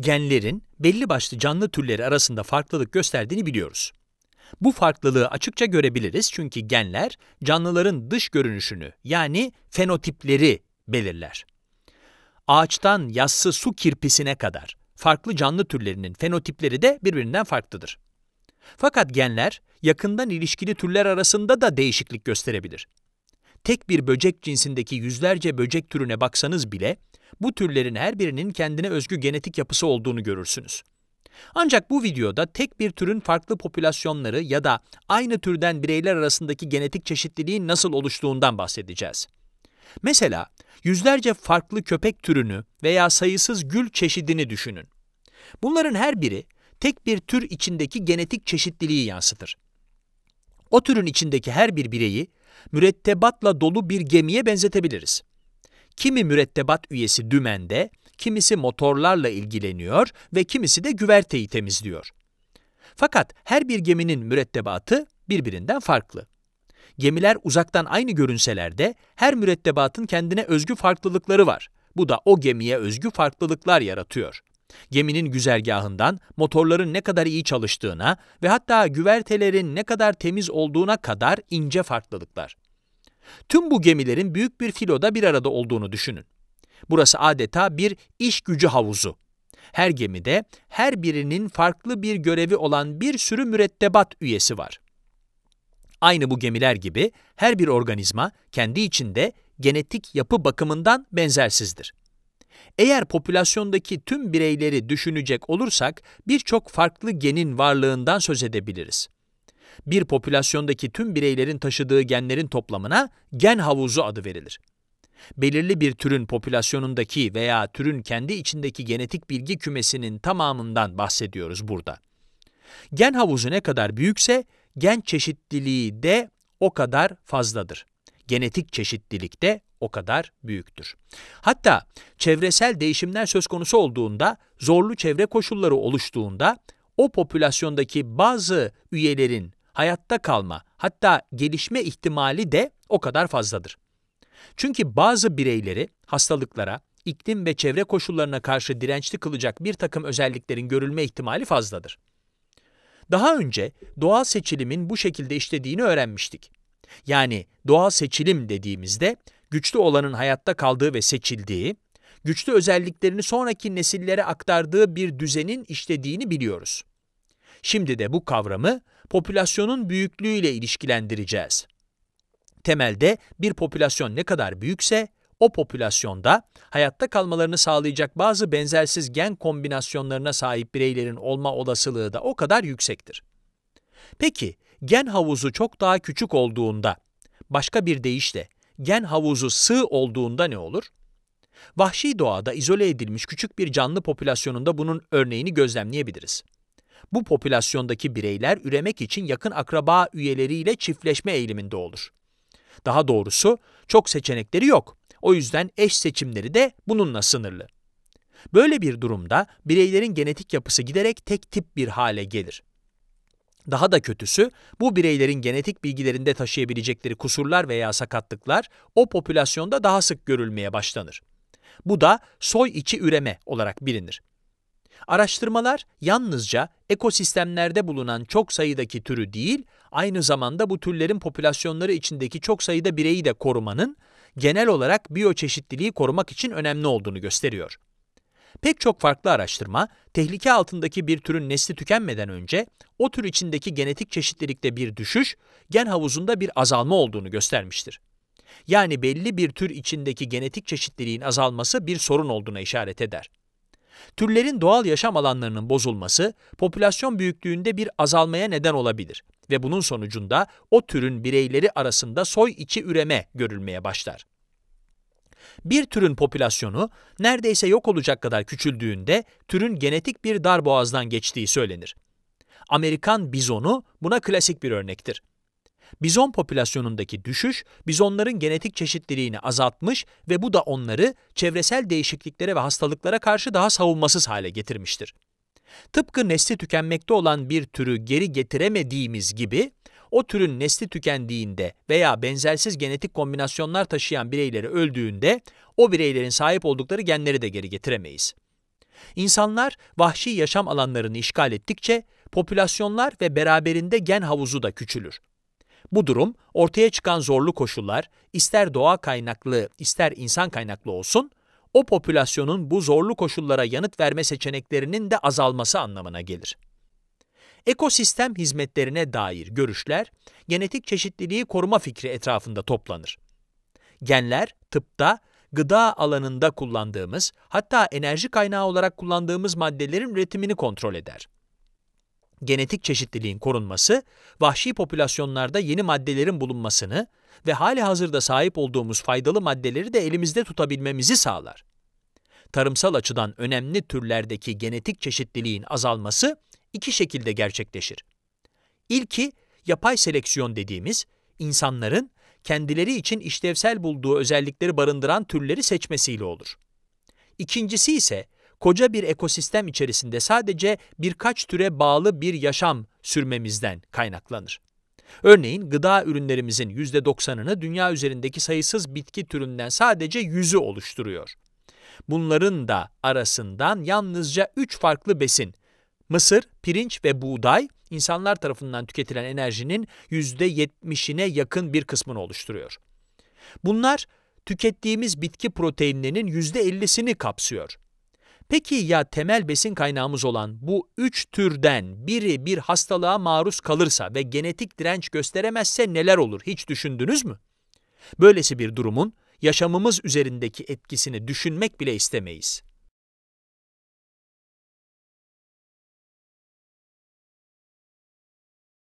Genlerin belli başlı canlı türleri arasında farklılık gösterdiğini biliyoruz. Bu farklılığı açıkça görebiliriz çünkü genler canlıların dış görünüşünü yani fenotipleri belirler. Ağaçtan yassı su kirpisine kadar farklı canlı türlerinin fenotipleri de birbirinden farklıdır. Fakat genler yakından ilişkili türler arasında da değişiklik gösterebilir. Tek bir böcek cinsindeki yüzlerce böcek türüne baksanız bile bu türlerin her birinin kendine özgü genetik yapısı olduğunu görürsünüz. Ancak bu videoda tek bir türün farklı popülasyonları ya da aynı türden bireyler arasındaki genetik çeşitliliğin nasıl oluştuğundan bahsedeceğiz. Mesela yüzlerce farklı köpek türünü veya sayısız gül çeşidini düşünün. Bunların her biri tek bir tür içindeki genetik çeşitliliği yansıtır. O türün içindeki her bir bireyi mürettebatla dolu bir gemiye benzetebiliriz. Kimi mürettebat üyesi dümende, kimisi motorlarla ilgileniyor ve kimisi de güverteyi temizliyor. Fakat her bir geminin mürettebatı birbirinden farklı. Gemiler uzaktan aynı görünseler de her mürettebatın kendine özgü farklılıkları var. Bu da o gemiye özgü farklılıklar yaratıyor. Geminin güzergahından motorların ne kadar iyi çalıştığına ve hatta güvertelerin ne kadar temiz olduğuna kadar ince farklılıklar. Tüm bu gemilerin büyük bir filoda bir arada olduğunu düşünün. Burası adeta bir iş gücü havuzu. Her gemide her birinin farklı bir görevi olan bir sürü mürettebat üyesi var. Aynı bu gemiler gibi her bir organizma kendi içinde genetik yapı bakımından benzersizdir. Eğer popülasyondaki tüm bireyleri düşünecek olursak birçok farklı genin varlığından söz edebiliriz. Bir popülasyondaki tüm bireylerin taşıdığı genlerin toplamına gen havuzu adı verilir. Belirli bir türün popülasyonundaki veya türün kendi içindeki genetik bilgi kümesinin tamamından bahsediyoruz burada. Gen havuzu ne kadar büyükse gen çeşitliliği de o kadar fazladır. Genetik çeşitlilik de o kadar büyüktür. Hatta çevresel değişimler söz konusu olduğunda, zorlu çevre koşulları oluştuğunda o popülasyondaki bazı üyelerin hayatta kalma hatta gelişme ihtimali de o kadar fazladır. Çünkü bazı bireyleri hastalıklara, iklim ve çevre koşullarına karşı dirençli kılacak bir takım özelliklerin görülme ihtimali fazladır. Daha önce doğal seçilimin bu şekilde işlediğini öğrenmiştik. Yani doğal seçilim dediğimizde güçlü olanın hayatta kaldığı ve seçildiği, güçlü özelliklerini sonraki nesillere aktardığı bir düzenin işlediğini biliyoruz. Şimdi de bu kavramı popülasyonun büyüklüğüyle ilişkilendireceğiz. Temelde bir popülasyon ne kadar büyükse o popülasyonda hayatta kalmalarını sağlayacak bazı benzersiz gen kombinasyonlarına sahip bireylerin olma olasılığı da o kadar yüksektir. Peki gen havuzu çok daha küçük olduğunda, başka bir deyişle gen havuzu sığ olduğunda ne olur? Vahşi doğada izole edilmiş küçük bir canlı popülasyonunda bunun örneğini gözlemleyebiliriz. Bu popülasyondaki bireyler üremek için yakın akraba üyeleriyle çiftleşme eğiliminde olur. Daha doğrusu çok seçenekleri yok. O yüzden eş seçimleri de bununla sınırlı. Böyle bir durumda bireylerin genetik yapısı giderek tek tip bir hale gelir. Daha da kötüsü, bu bireylerin genetik bilgilerinde taşıyabilecekleri kusurlar veya sakatlıklar o popülasyonda daha sık görülmeye başlanır. Bu da soy içi üreme olarak bilinir. Araştırmalar yalnızca ekosistemlerde bulunan çok sayıdaki türü değil, aynı zamanda bu türlerin popülasyonları içindeki çok sayıda bireyi de korumanın genel olarak biyoçeşitliliği korumak için önemli olduğunu gösteriyor. Pek çok farklı araştırma, tehlike altındaki bir türün nesli tükenmeden önce o tür içindeki genetik çeşitlilikte bir düşüş, gen havuzunda bir azalma olduğunu göstermiştir. Yani belli bir tür içindeki genetik çeşitliliğin azalması bir sorun olduğuna işaret eder. Türlerin doğal yaşam alanlarının bozulması, popülasyon büyüklüğünde bir azalmaya neden olabilir ve bunun sonucunda o türün bireyleri arasında soy içi üreme görülmeye başlar. Bir türün popülasyonu neredeyse yok olacak kadar küçüldüğünde türün genetik bir darboğazdan geçtiği söylenir. Amerikan bizonu buna klasik bir örnektir. Bizon popülasyonundaki düşüş, bizonların genetik çeşitliliğini azaltmış ve bu da onları çevresel değişikliklere ve hastalıklara karşı daha savunmasız hale getirmiştir. Tıpkı nesli tükenmekte olan bir türü geri getiremediğimiz gibi, o türün nesli tükendiğinde veya benzersiz genetik kombinasyonlar taşıyan bireyleri öldüğünde o bireylerin sahip oldukları genleri de geri getiremeyiz. İnsanlar vahşi yaşam alanlarını işgal ettikçe popülasyonlar ve beraberinde gen havuzu da küçülür. Bu durum ortaya çıkan zorlu koşullar ister doğa kaynaklı ister insan kaynaklı olsun o popülasyonun bu zorlu koşullara yanıt verme seçeneklerinin de azalması anlamına gelir ekosistem hizmetlerine dair görüşler genetik çeşitliliği koruma fikri etrafında toplanır. Genler tıpta, gıda alanında kullandığımız, hatta enerji kaynağı olarak kullandığımız maddelerin üretimini kontrol eder. Genetik çeşitliliğin korunması, vahşi popülasyonlarda yeni maddelerin bulunmasını ve hali hazırda sahip olduğumuz faydalı maddeleri de elimizde tutabilmemizi sağlar. Tarımsal açıdan önemli türlerdeki genetik çeşitliliğin azalması, iki şekilde gerçekleşir. İlki yapay seleksiyon dediğimiz insanların kendileri için işlevsel bulduğu özellikleri barındıran türleri seçmesiyle olur. İkincisi ise koca bir ekosistem içerisinde sadece birkaç türe bağlı bir yaşam sürmemizden kaynaklanır. Örneğin gıda ürünlerimizin %90'ını dünya üzerindeki sayısız bitki türünden sadece yüzü oluşturuyor. Bunların da arasından yalnızca 3 farklı besin Mısır, pirinç ve buğday insanlar tarafından tüketilen enerjinin %70'ine yakın bir kısmını oluşturuyor. Bunlar tükettiğimiz bitki proteinlerinin %50'sini kapsıyor. Peki ya temel besin kaynağımız olan bu üç türden biri bir hastalığa maruz kalırsa ve genetik direnç gösteremezse neler olur hiç düşündünüz mü? Böylesi bir durumun yaşamımız üzerindeki etkisini düşünmek bile istemeyiz.